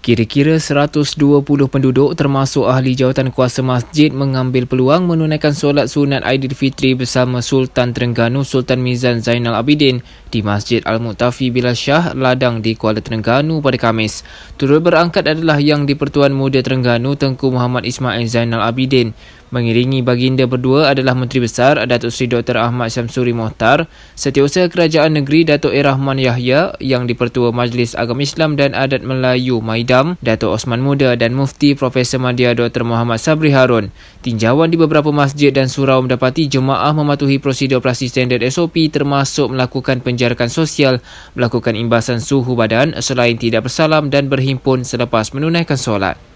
Kira-kira 120 penduduk termasuk ahli jawatan kuasa masjid mengambil peluang menunaikan solat sunat Aidilfitri bersama Sultan Terengganu Sultan Mizan Zainal Abidin di Masjid Al-Muqtafi Bilal Shah Ladang di Kuala Terengganu pada Khamis. Turut berangkat adalah Yang di-Pertuan Muda Terengganu Tengku Muhammad Ismail Zainal Abidin. Mengiringi baginda berdua adalah Menteri Besar Datuk Seri Dr. Ahmad Syamsuri Mohtar, Setiausaha Kerajaan Negeri Datuk Eh Yahya yang dipertua Majlis Agama Islam dan Adat Melayu Maidam, Datuk Osman Muda dan Mufti Profesor Madya Dr. Muhammad Sabri Harun. Tinjauan di beberapa masjid dan surau mendapati jemaah mematuhi prosedur operasi standard SOP termasuk melakukan penjarakan sosial, melakukan imbasan suhu badan selain tidak bersalam dan berhimpun selepas menunaikan solat.